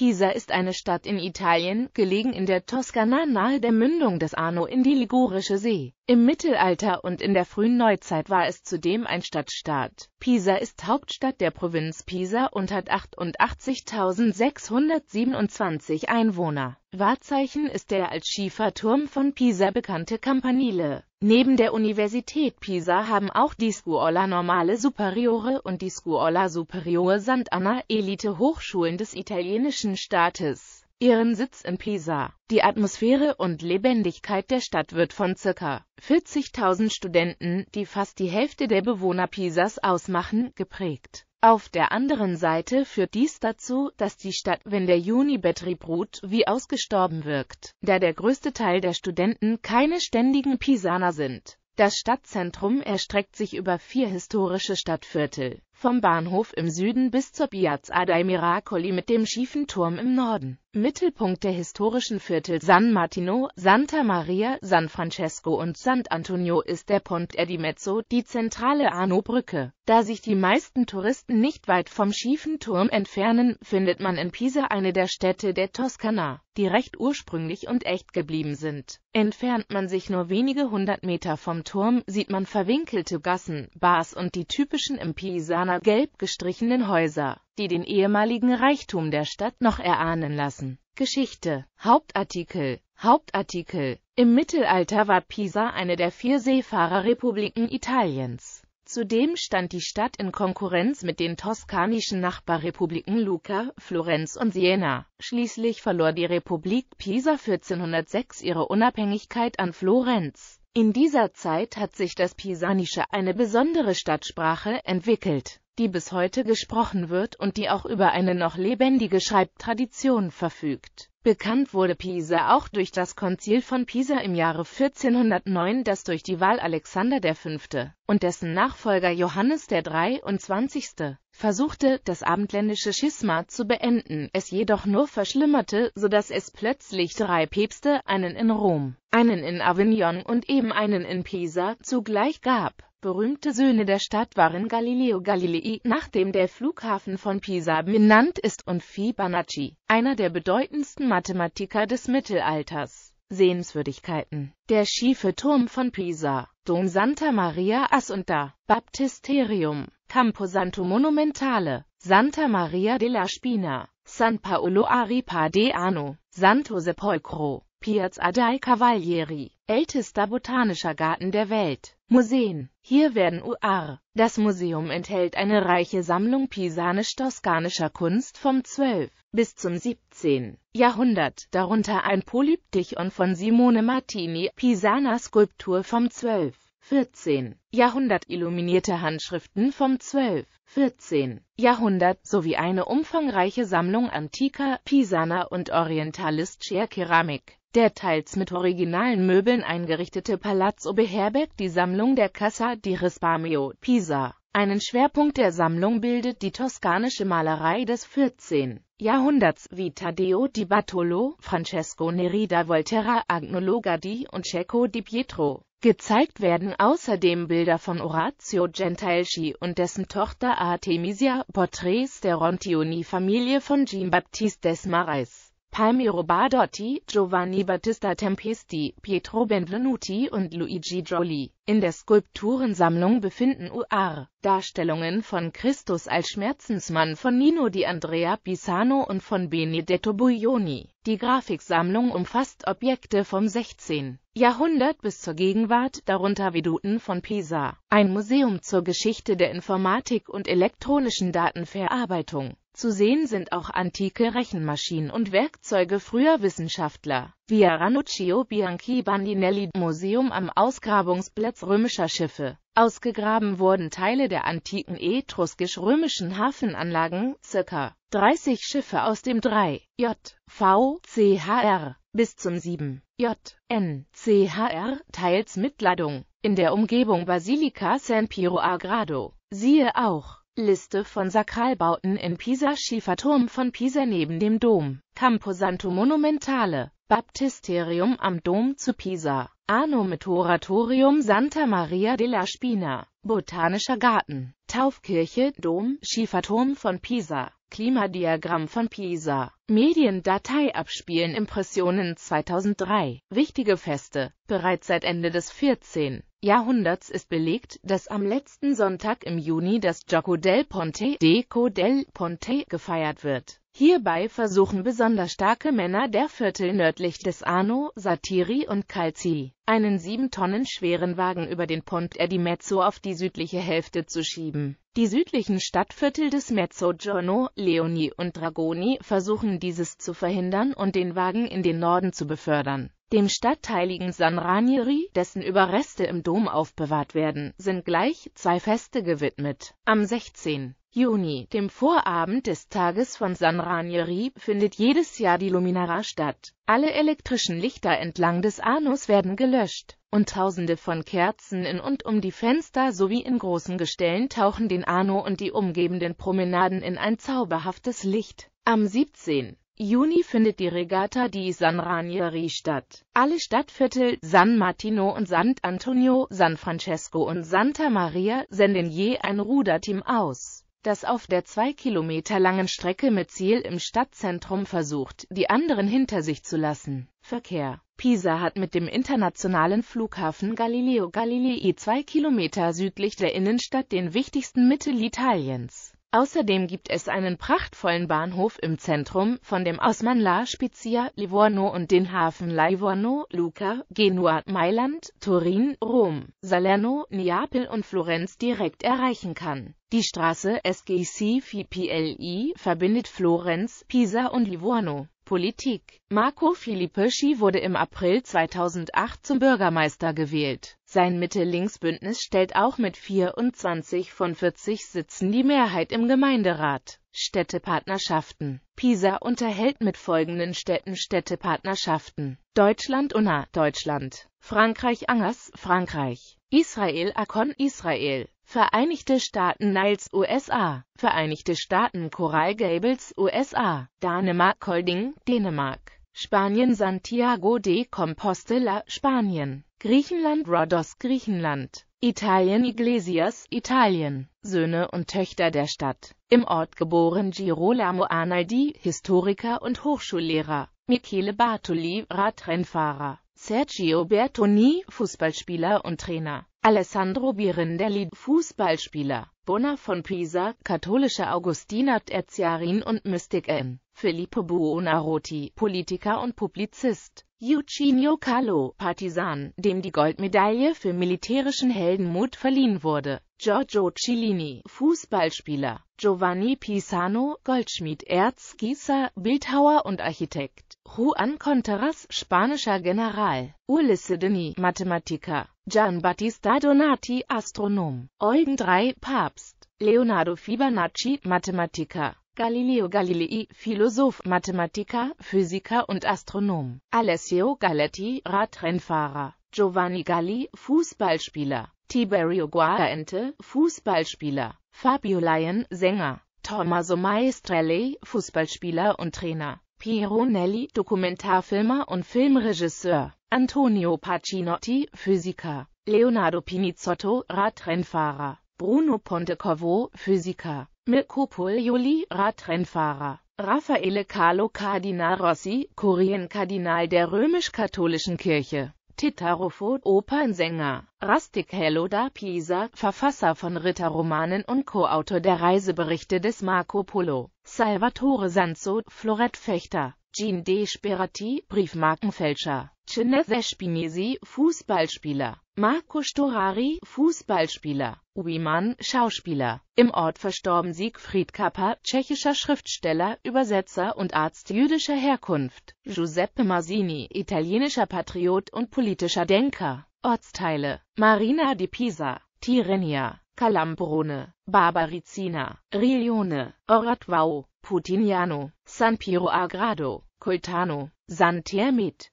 Pisa ist eine Stadt in Italien, gelegen in der Toskana nahe der Mündung des Arno in die Ligurische See. Im Mittelalter und in der frühen Neuzeit war es zudem ein Stadtstaat. Pisa ist Hauptstadt der Provinz Pisa und hat 88.627 Einwohner. Wahrzeichen ist der als Schieferturm von Pisa bekannte Campanile Neben der Universität Pisa haben auch die Scuola Normale Superiore und die Scuola Superiore Sant'Anna Elite-Hochschulen des italienischen Staates ihren Sitz in Pisa. Die Atmosphäre und Lebendigkeit der Stadt wird von ca. 40.000 Studenten, die fast die Hälfte der Bewohner Pisas ausmachen, geprägt auf der anderen Seite führt dies dazu, dass die Stadt, wenn der Juni-Betrieb ruht, wie ausgestorben wirkt, da der größte Teil der Studenten keine ständigen Pisaner sind. Das Stadtzentrum erstreckt sich über vier historische Stadtviertel vom Bahnhof im Süden bis zur Piazza dei Miracoli mit dem schiefen Turm im Norden. Mittelpunkt der historischen Viertel San Martino, Santa Maria, San Francesco und San Antonio ist der Ponte di Mezzo, die zentrale Arno-Brücke. Da sich die meisten Touristen nicht weit vom schiefen Turm entfernen, findet man in Pisa eine der Städte der Toskana, die recht ursprünglich und echt geblieben sind. Entfernt man sich nur wenige hundert Meter vom Turm, sieht man verwinkelte Gassen, Bars und die typischen im Pisaner ferner gelb gestrichenen Häuser, die den ehemaligen Reichtum der Stadt noch erahnen lassen. Geschichte Hauptartikel Hauptartikel Im Mittelalter war Pisa eine der vier Seefahrerrepubliken Italiens. Zudem stand die Stadt in Konkurrenz mit den toskanischen Nachbarrepubliken Lucca, Florenz und Siena. Schließlich verlor die Republik Pisa 1406 ihre Unabhängigkeit an Florenz. In dieser Zeit hat sich das Pisanische eine besondere Stadtsprache entwickelt die bis heute gesprochen wird und die auch über eine noch lebendige Schreibtradition verfügt. Bekannt wurde Pisa auch durch das Konzil von Pisa im Jahre 1409, das durch die Wahl Alexander V. und dessen Nachfolger Johannes der 23. versuchte, das abendländische Schisma zu beenden, es jedoch nur verschlimmerte, so dass es plötzlich drei Päpste, einen in Rom, einen in Avignon und eben einen in Pisa, zugleich gab. Berühmte Söhne der Stadt waren Galileo Galilei, nachdem der Flughafen von Pisa benannt ist, und Fibonacci, einer der bedeutendsten Mathematiker des Mittelalters. Sehenswürdigkeiten Der schiefe Turm von Pisa, Dom Santa Maria Assunta, Baptisterium, Camposanto Monumentale, Santa Maria della Spina, San Paolo a Ripadeano, Santo Sepolcro, Piazza dei Cavalieri, ältester botanischer Garten der Welt. Museen. Hier werden UR. Das Museum enthält eine reiche Sammlung pisanisch-toskanischer Kunst vom 12. bis zum 17. Jahrhundert, darunter ein Polyptychon von Simone Martini, Pisaner Skulptur vom 12. 14. Jahrhundert illuminierte Handschriften vom 12. 14. Jahrhundert sowie eine umfangreiche Sammlung antiker, pisaner und orientalistischer Keramik. Der teils mit originalen Möbeln eingerichtete Palazzo beherbergt die Sammlung der Casa di Risparmio, Pisa. Einen Schwerpunkt der Sammlung bildet die toskanische Malerei des 14. Jahrhunderts, wie Taddeo di Bartolo, Francesco Neri da Volterra, Agnolo Gaddi und Cecco di Pietro. Gezeigt werden außerdem Bilder von Orazio Gentileschi und dessen Tochter Artemisia, Porträts der Rontioni-Familie von Jean-Baptiste Desmarais. Palmiro Bardotti, Giovanni Battista Tempesti, Pietro Benvenuti und Luigi Gioli. In der Skulpturensammlung befinden UR Darstellungen von Christus als Schmerzensmann von Nino di Andrea Pisano und von Benedetto Buglioni. Die Grafiksammlung umfasst Objekte vom 16. Jahrhundert bis zur Gegenwart, darunter Veduten von Pisa, ein Museum zur Geschichte der Informatik und elektronischen Datenverarbeitung. Zu sehen sind auch antike Rechenmaschinen und Werkzeuge früher Wissenschaftler. Via Ranuccio Bianchi Bandinelli Museum am Ausgrabungsplatz römischer Schiffe. Ausgegraben wurden Teile der antiken etruskisch-römischen Hafenanlagen, ca. 30 Schiffe aus dem 3. J. V. CHR bis zum 7. J. N. CHR, teils mit Ladung, in der Umgebung Basilica San Piero a Grado. Siehe auch Liste von Sakralbauten in Pisa Schieferturm von Pisa neben dem Dom, Camposanto Monumentale, Baptisterium am Dom zu Pisa, Anno Santa Maria della Spina, Botanischer Garten, Taufkirche, Dom, Schieferturm von Pisa, Klimadiagramm von Pisa Mediendatei abspielen Impressionen 2003 Wichtige Feste Bereits seit Ende des 14. Jahrhunderts ist belegt, dass am letzten Sonntag im Juni das Gioco del Ponte Deco del Ponte gefeiert wird. Hierbei versuchen besonders starke Männer der Viertel nördlich des Arno, Satiri und Calci, einen sieben Tonnen schweren Wagen über den Ponte di Mezzo auf die südliche Hälfte zu schieben. Die südlichen Stadtviertel des Mezzogiorno, Leoni und Dragoni versuchen dieses zu verhindern und den Wagen in den Norden zu befördern. Dem stadtteiligen San Ranieri, dessen Überreste im Dom aufbewahrt werden, sind gleich zwei Feste gewidmet. Am 16. Juni, dem Vorabend des Tages von San Ranieri, findet jedes Jahr die Luminara statt. Alle elektrischen Lichter entlang des Anus werden gelöscht und tausende von Kerzen in und um die Fenster sowie in großen Gestellen tauchen den Ano und die umgebenden Promenaden in ein zauberhaftes Licht. Am 17. Juni findet die Regatta di San Ranieri statt. Alle Stadtviertel San Martino und Sant'Antonio, San Francesco und Santa Maria senden je ein Ruderteam aus, das auf der zwei Kilometer langen Strecke mit Ziel im Stadtzentrum versucht, die anderen hinter sich zu lassen. Verkehr Pisa hat mit dem internationalen Flughafen Galileo Galilei zwei Kilometer südlich der Innenstadt den wichtigsten Mittel Italiens. Außerdem gibt es einen prachtvollen Bahnhof im Zentrum, von dem aus man La Spezia, Livorno und den Hafen Livorno, Luca, Genua, Mailand, Turin, Rom, Salerno, Neapel und Florenz direkt erreichen kann. Die Straße SGC-VPLI verbindet Florenz, Pisa und Livorno Politik. Marco Filippeschi wurde im April 2008 zum Bürgermeister gewählt. Sein Mitte-Links-Bündnis stellt auch mit 24 von 40 Sitzen die Mehrheit im Gemeinderat. Städtepartnerschaften Pisa unterhält mit folgenden Städten Städtepartnerschaften. Deutschland Unna, Deutschland. Frankreich Angers, Frankreich. Israel Akon, Israel. Vereinigte Staaten Niles USA, Vereinigte Staaten Coral Gables USA, Dänemark Kolding, Dänemark, Spanien Santiago de Compostela, Spanien, Griechenland Rhodos Griechenland, Italien Iglesias Italien, Söhne und Töchter der Stadt, im Ort geboren Girolamo Arnaldi, Historiker und Hochschullehrer, Michele Bartoli, Radrennfahrer, Sergio Bertoni, Fußballspieler und Trainer. Alessandro Birindelli, Fußballspieler. Bona von Pisa, katholischer Augustiner, Terziarin und Mystikerin. Filippo Buonarroti, Politiker und Publizist. Eugenio Callo, Partisan, dem die Goldmedaille für militärischen Heldenmut verliehen wurde. Giorgio Cellini, Fußballspieler. Giovanni Pisano, Goldschmied, Erzgießer, Bildhauer und Architekt. Juan Contreras, spanischer General, Ulisse Denis, Mathematiker, Gian Battista Donati, Astronom, Eugen III, Papst, Leonardo Fibonacci, Mathematiker, Galileo Galilei, Philosoph, Mathematiker, Physiker und Astronom, Alessio Galetti, Radrennfahrer, Giovanni Galli, Fußballspieler, Tiberio Guadaente, Fußballspieler, Fabio Lyon, Sänger, Tommaso Maestrelli, Fußballspieler und Trainer, Piero Nelli, Dokumentarfilmer und Filmregisseur, Antonio Pacinotti, Physiker, Leonardo Pinizzotto, Radrennfahrer, Bruno Pontecorvo, Physiker, Mirko Puglioli, Radrennfahrer, Raffaele Carlo Cardinal Rossi, Kurienkardinal der römisch-katholischen Kirche, Titaroffo, Opernsänger, Rustichello da Pisa, Verfasser von Ritterromanen und Co-Autor der Reiseberichte des Marco Polo, Salvatore Sanzo, Florettfechter, Jean de Sperati, Briefmarkenfälscher, Ceneze Spinesi, Fußballspieler, Marco Storari, Fußballspieler, Ubiman, Schauspieler. Im Ort verstorben Siegfried Kappa, tschechischer Schriftsteller, Übersetzer und Arzt jüdischer Herkunft. Giuseppe Masini, italienischer Patriot und politischer Denker. Ortsteile Marina di Pisa, Tirrenia, Calambrone, Barbarizina, Riglione, Oratvau, Putignano, San Piero a Grado, Coltano, San Termit,